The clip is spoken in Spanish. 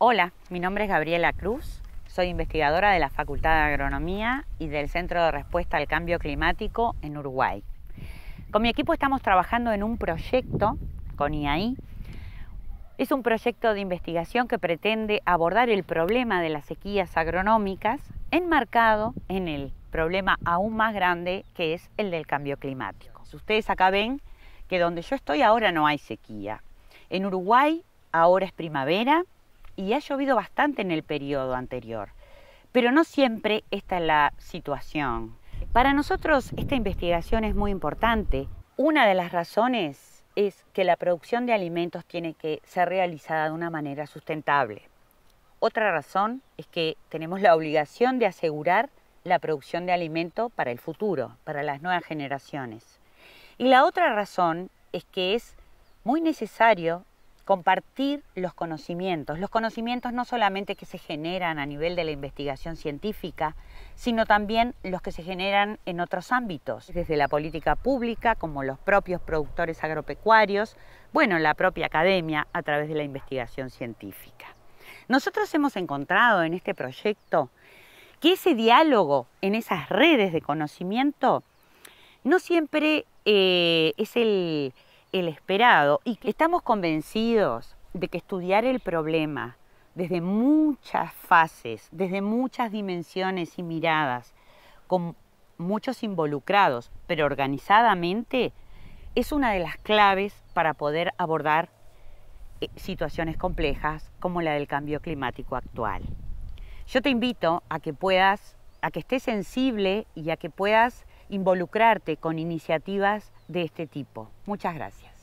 Hola, mi nombre es Gabriela Cruz, soy investigadora de la Facultad de Agronomía y del Centro de Respuesta al Cambio Climático en Uruguay. Con mi equipo estamos trabajando en un proyecto con IAI. Es un proyecto de investigación que pretende abordar el problema de las sequías agronómicas enmarcado en el problema aún más grande que es el del cambio climático. Ustedes acá ven que donde yo estoy ahora no hay sequía. En Uruguay ahora es primavera, y ha llovido bastante en el periodo anterior. Pero no siempre esta es la situación. Para nosotros esta investigación es muy importante. Una de las razones es que la producción de alimentos tiene que ser realizada de una manera sustentable. Otra razón es que tenemos la obligación de asegurar la producción de alimento para el futuro, para las nuevas generaciones. Y la otra razón es que es muy necesario compartir los conocimientos, los conocimientos no solamente que se generan a nivel de la investigación científica, sino también los que se generan en otros ámbitos, desde la política pública, como los propios productores agropecuarios, bueno, la propia academia a través de la investigación científica. Nosotros hemos encontrado en este proyecto que ese diálogo en esas redes de conocimiento no siempre eh, es el el esperado. Y estamos convencidos de que estudiar el problema desde muchas fases, desde muchas dimensiones y miradas, con muchos involucrados, pero organizadamente, es una de las claves para poder abordar eh, situaciones complejas como la del cambio climático actual. Yo te invito a que puedas, a que estés sensible y a que puedas involucrarte con iniciativas de este tipo. Muchas gracias.